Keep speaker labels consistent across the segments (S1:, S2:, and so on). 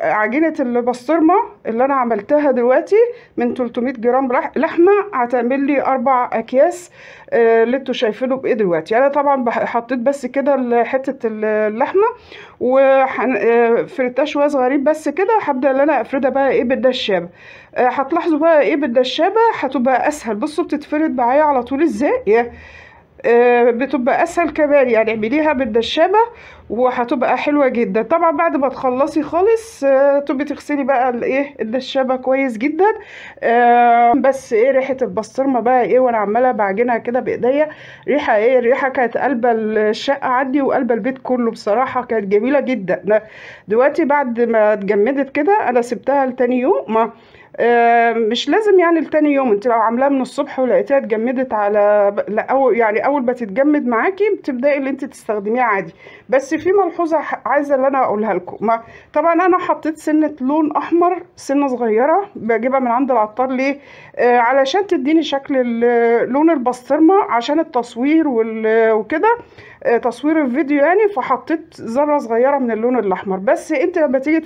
S1: عجينه البسطرمه اللي انا عملتها دلوقتي من 300 جرام لحمه هتعمل لي اربع اكياس آه، اللي انتوا شايفينه بايه دلوقتي انا طبعا حطيت بس كده حته اللحمه وفرتها آه، شويه صغيرين بس كده هبدا ان انا افردها بقى ايه بالدشابه آه، هتلاحظوا بقى ايه بالدشابه هتبقى اسهل بصوا بتتفرد معايا على طول ازاي آه، بتبقى اسهل كمان يعني اعمليها بالنشابه وهتبقى حلوه جدا طبعا بعد ما تخلصي خالص آه، تبقي تغسلي بقى الايه النشابه كويس جدا آه، بس ايه ريحه البسطرمه بقى ايه وانا عماله بعجنها كده بايديا ريحه ايه الريحه كانت قلبه الشقه عندي وقلبه البيت كله بصراحه كانت جميله جدا دلوقتي بعد ما اتجمدت كده انا سبتها لتاني يوم ما آه، مش لازم يعني لتاني يوم انت لو عاملاه من الصبح ولقيتها اتجمدت على لا أو يعني اول ما تتجمد معاكي بتبداي اللي انت تستخدميها عادي بس في ملحوظه عايزه اللي انا اقولها لكم طبعا انا حطيت سنه لون احمر سنه صغيره بجيبها من عند العطار ليه آه علشان تديني شكل لون البسطرمه عشان التصوير وكده آه تصوير الفيديو يعني فحطيت ذره صغيره من اللون الاحمر بس انت لما تيجي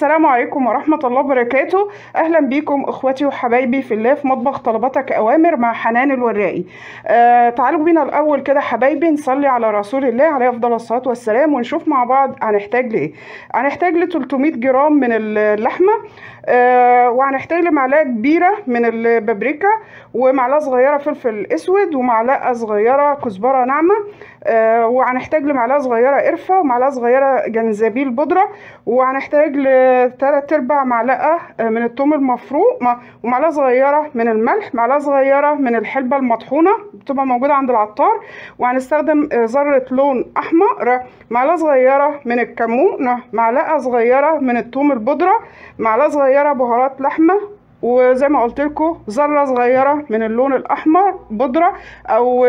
S1: السلام عليكم ورحمة الله وبركاته أهلا بيكم إخواتي وحبايبي في الله في مطبخ طلباتك أوامر مع حنان الوراقي آه تعالوا بينا الأول كده حبايبي نصلي على رسول الله عليه أفضل الصلاة والسلام ونشوف مع بعض هنحتاج لإيه هنحتاج ل 300 جرام من اللحمة آه وهنحتاج لمعلقة كبيرة من البابريكا ومعلقة صغيرة فلفل أسود ومعلقة صغيرة كزبرة ناعمة آه، وهنحتاج لمعلقه صغيره قرفه ومعلقه صغيره جنزبيل بودره وهنحتاج لتلات ارباع معلقه آه، من الثوم المفروق ومعلقه صغيره من الملح معلقه صغيره من الحلبه المطحونه بتبقى موجوده عند العطار وهنستخدم آه، ذره لون احمر معلقه صغيره من الكمون معلقه صغيره من الثوم البودره معلقه صغيره بهارات لحمه وزي ما قلت لكم ذره صغيره من اللون الاحمر بودره او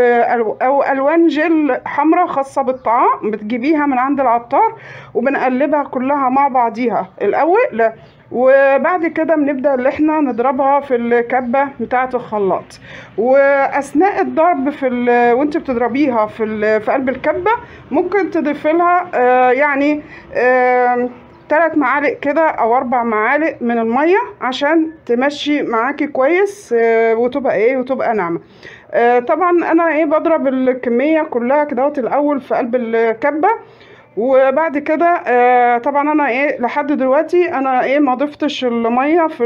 S1: او الوان جل حمراء خاصه بالطعام بتجيبيها من عند العطار وبنقلبها كلها مع بعضيها الاول وبعد كده بنبدا اللي احنا نضربها في الكبه بتاعه الخلاط واثناء الضرب في ال... وانت بتضربيها في ال... في قلب الكبه ممكن تضيفي لها آه يعني آه ثلاث معالق كده او اربع معالق من الميه عشان تمشي معاكي كويس آه، وتبقى ايه وتبقى ناعمه آه، طبعا انا ايه بضرب الكميه كلها كده الاول في قلب الكبه وبعد كده آه، طبعا انا ايه لحد دلوقتي انا ايه ما ضفتش الميه في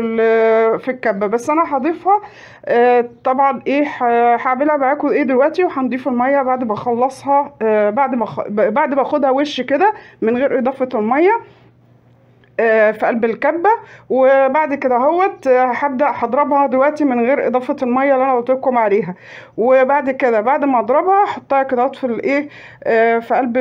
S1: في الكبه بس انا هضيفها طبعا ايه هعملها معاكم ايه دلوقتي وهنضيف الميه بعد ما اخلصها بعد ما بعد ما اخدها وش كده من غير اضافه الميه آه، في قلب الكبه وبعد كده اهوت آه، هبدا هضربها دلوقتي من غير اضافه الميه اللي انا قلت لكم عليها وبعد كده بعد ما اضربها احطها كده في الايه آه، في قلب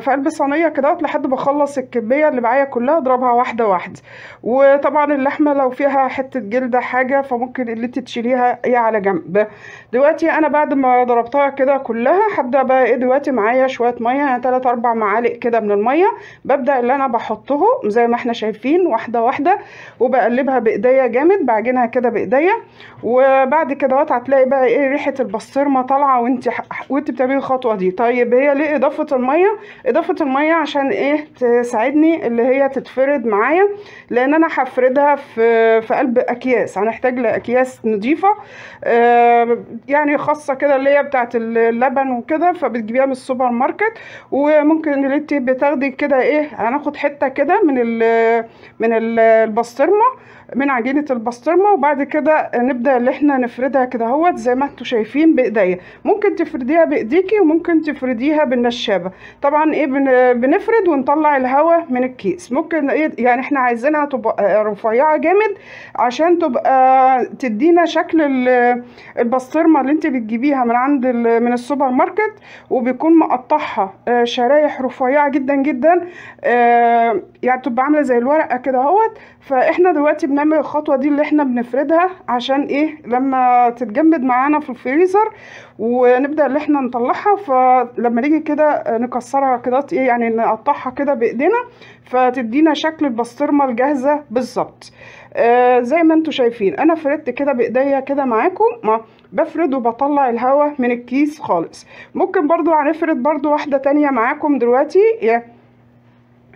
S1: في قلب الصينيه كده لحد ما اخلص الكميه اللي معايا كلها اضربها واحده واحده وطبعا اللحمه لو فيها حته جلده حاجه فممكن اللي انت تشيليها ايه على جنب دلوقتي انا بعد ما ضربتها كده كلها هبدا بقى ايه دلوقتي معايا شويه ميه يعني 3 4 معالق كده من الميه ببدا اللي انا بحطهم زي ما احنا شايفين واحدة واحدة وبقلبها بايديا جامد بعجنها كده بايديا وبعد كده هتلاقي بقى ايه ريحة البسطرمة طالعة وانت وانت بتعملي الخطوة دي طيب هي ليه اضافة المية اضافة المية عشان ايه تساعدني اللي هي تتفرد معايا لان انا هفردها في في قلب اكياس هنحتاج لاكياس نضيفة آه يعني خاصة كده اللي هي بتاعت اللبن وكده فبتجيبيها من السوبر ماركت وممكن اللي انت بتاخدي كده ايه هناخد حتة كده من من البسطرمه من عجينه البسطرمه وبعد كده نبدا اللي احنا نفردها كده اهوت زي ما انتم شايفين بايديا ممكن تفرديها بايديكي وممكن تفرديها بالنشابه طبعا ايه بنفرد ونطلع الهواء من الكيس ممكن ايه يعني احنا عايزينها تبقى رفيعه جامد عشان تبقى تدينا شكل البسطرمه اللي انت بتجيبيها من عند من السوبر ماركت وبيكون مقطعها آه، شرايح رفيعه جدا جدا آه، يعني تبقى عامله زي الورقه كده اهوت فاحنا دلوقتي بنعمل الخطوه دي اللي احنا بنفردها عشان ايه لما تتجمد معانا في الفريزر ونبدا اللي احنا نطلعها فلما نيجي كده نكسرها كده ايه يعني نقطعها كده بايدينا فتدينا شكل البسطرمه الجاهزه بالظبط آه زي ما انتم شايفين انا فردت كده بايديا كده معاكم ما بفرد وبطلع الهواء من الكيس خالص ممكن برضو هنفرد برضو واحده تانية معاكم دلوقتي يعني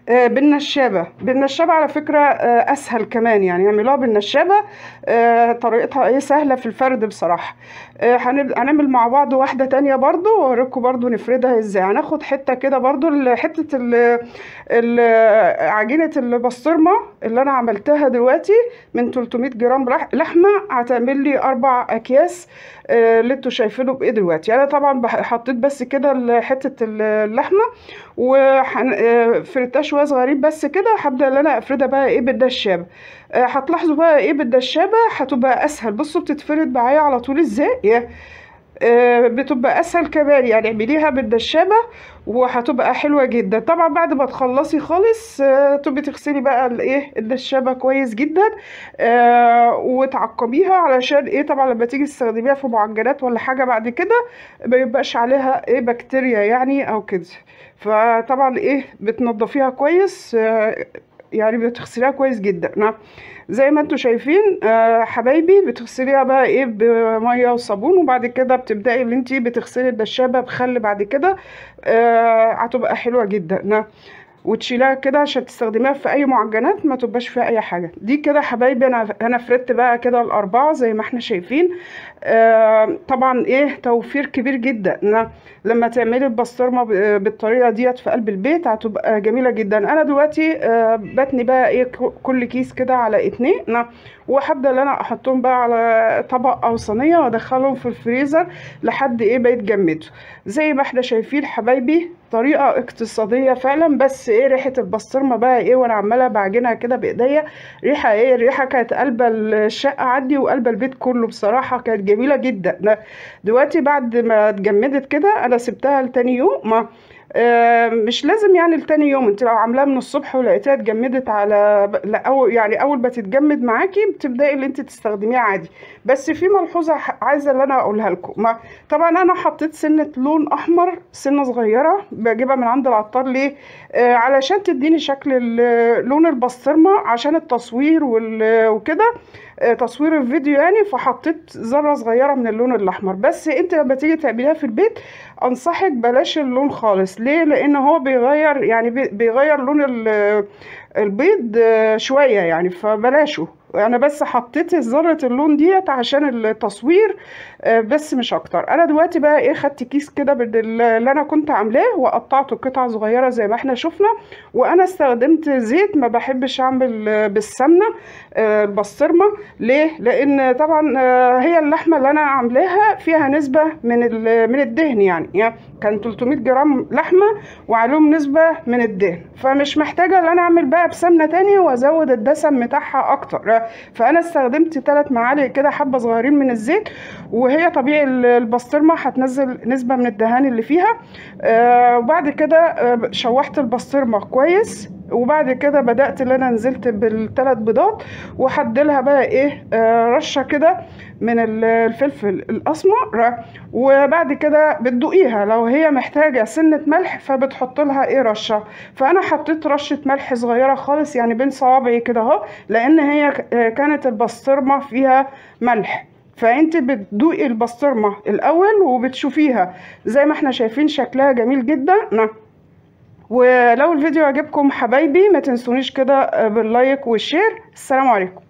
S1: آه، بالنشابه بالنشابه على فكره آه، اسهل كمان يعني اعملوها بالنشابه آه، طريقتها ايه سهله في الفرد بصراحه هنعمل مع بعض واحده تانية برضو واوريكم برضو نفردها ازاي هناخد حته كده برضو حته عجينه البسطرمه اللي انا عملتها دلوقتي من 300 جرام لحمه هتعمل لي اربع اكياس اللي انتوا شايفينه بايه دلوقتي انا طبعا حطيت بس كده حته اللحمه وفرتها شويه صغيرين بس كده هبدا ان انا افردها بقى ايه بالدشابه آه، هتلاحظوا بقى ايه بالدشابه هتبقى اسهل بصوا بتتفرد معايا على طول ازاي آه، بتبقى اسهل كمان يعني اعمليها بالنشامه وهتبقى حلوه جدا طبعا بعد ما تخلصي خالص آه، تبقي تغسلي بقى الايه النشامه كويس جدا آه، وتعقميها علشان ايه طبعا لما تيجي تستخدميها في معجنات ولا حاجه بعد كده ما يبقاش عليها ايه بكتيريا يعني او كده فطبعا ايه بتنضفيها كويس آه يعني بتغسليها كويس جدا نعم زي ما انتم شايفين آه، حبايبي بتغسليها بقى ايه بميه وصابون وبعد كده بتبداي ان انت بتغسلي الدشابه بخل بعد كده آه، هتبقى حلوه جدا نعم وتشيلها كده عشان تستخدميها في اي معجنات ما تبقاش فيها اي حاجه دي كده حبايبي انا انا فردت بقى كده الاربعه زي ما احنا شايفين آه طبعا ايه توفير كبير جدا أنا لما تعملي البسطرمه بالطريقه ديت في قلب البيت هتبقى جميله جدا انا دلوقتي آه بتني بقى ايه كل كيس كده على اتنين وهبدا ان انا احطهم بقى على طبق او صينيه وادخلهم في الفريزر لحد ايه بيتجمدوا زي ما احنا شايفين حبايبي طريقه اقتصاديه فعلا بس ايه ريحه البسطرمه بقى ايه وانا عماله بعجنها كده بايديا ريحه ايه الريحه كانت قلبه الشقه عندي وقلبه البيت كله بصراحه كانت جميله جدا دلوقتي بعد ما اتجمدت كده انا سبتها لتاني يوم ما آه، مش لازم يعني لتاني يوم انت لو عاملاه من الصبح ولقيتها اتجمدت على لا أو يعني اول ما تتجمد معاكي بتبداي اللي انت تستخدميها عادي بس في ملحوظه عايزه اللي انا اقولها لكم ما طبعا انا حطيت سنه لون احمر سنه صغيره بجيبها من عند العطار ليه آه علشان تديني شكل لون البسطرمه عشان التصوير وكده آه، تصوير الفيديو يعني فحطيت ذره صغيره من اللون الاحمر بس انت لما تيجي تعمليها في البيت انصحك بلاش اللون خالص ليه لان هو بيغير يعني بيغير لون البيض آه، شويه يعني فبلاشه انا بس حطيت ذره اللون ديت عشان التصوير آه، بس مش اكتر انا دلوقتي بقى ايه خدت كيس كده اللي انا كنت عاملاه وقطعته قطع صغيره زي ما احنا شفنا وانا استخدمت زيت ما بحبش اعمل بالسمنه آه، البسطرمه ليه لان طبعا آه، هي اللحمه اللي انا عاملاها فيها نسبه من من الدهن يعني يعني كان 300 جرام لحمه وعليهم نسبه من الدهن فمش محتاجه ان انا اعمل بقى بسمنه ثانيه وازود الدسم بتاعها اكتر فانا استخدمت ثلاث معالق كده حبه صغيرين من الزيت وهي طبيعي البسطرمه هتنزل نسبه من الدهان اللي فيها آه، وبعد كده آه، شوحت البسطرمه كويس وبعد كده بدأت اللي انا نزلت بالثلاث بيضات وحدلها بقى ايه آه رشة كده من الفلفل الاسمر وبعد كده بتدوقيها لو هي محتاجة سنة ملح فبتحط لها ايه رشة فانا حطيت رشة ملح صغيرة خالص يعني بين صوابعي كده اهو لان هي آه، كانت البسطرمة فيها ملح فانت بتدوقي البسطرمة الاول وبتشوفيها زي ما احنا شايفين شكلها جميل جدا نعم. ولو الفيديو عجبكم حبايبي ما تنسونيش كده باللايك والشير السلام عليكم